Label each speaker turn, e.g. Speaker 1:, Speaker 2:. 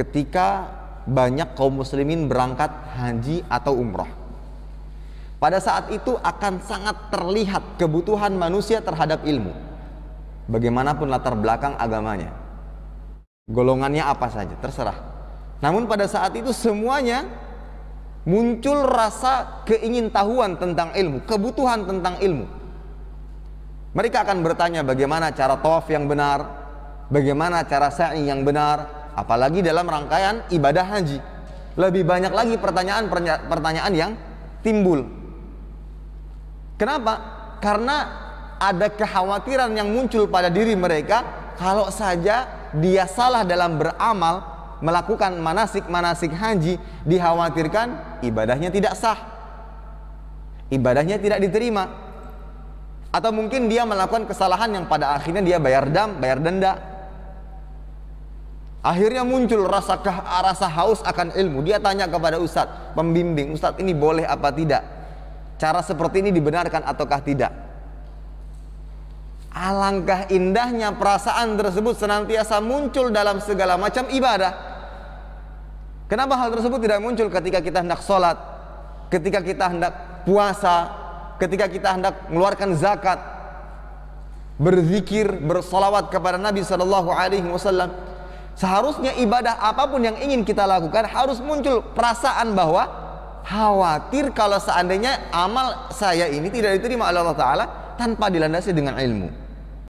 Speaker 1: ketika banyak kaum muslimin berangkat haji atau umroh. Pada saat itu akan sangat terlihat kebutuhan manusia terhadap ilmu. Bagaimanapun latar belakang agamanya. Golongannya apa saja, terserah. Namun pada saat itu semuanya muncul rasa keingintahuan tentang ilmu, kebutuhan tentang ilmu. Mereka akan bertanya bagaimana cara tawaf yang benar, bagaimana cara sa'i yang benar, apalagi dalam rangkaian ibadah haji. Lebih banyak lagi pertanyaan-pertanyaan yang timbul. Kenapa? Karena ada kekhawatiran yang muncul pada diri mereka kalau saja dia salah dalam beramal melakukan manasik-manasik haji dikhawatirkan ibadahnya tidak sah ibadahnya tidak diterima atau mungkin dia melakukan kesalahan yang pada akhirnya dia bayar dam, bayar denda Akhirnya muncul rasa kah, rasa haus akan ilmu. Dia tanya kepada ustadz, pembimbing, ustadz ini boleh apa tidak? Cara seperti ini dibenarkan ataukah tidak? Alangkah indahnya perasaan tersebut senantiasa muncul dalam segala macam ibadah. Kenapa hal tersebut tidak muncul ketika kita hendak sholat, ketika kita hendak puasa, ketika kita hendak mengeluarkan zakat, berzikir, bersolawat kepada Nabi Shallallahu Alaihi Wasallam? Seharusnya ibadah apapun yang ingin kita lakukan harus muncul perasaan bahwa khawatir kalau seandainya amal saya ini tidak diterima oleh Allah Ta'ala tanpa dilandasi dengan ilmu.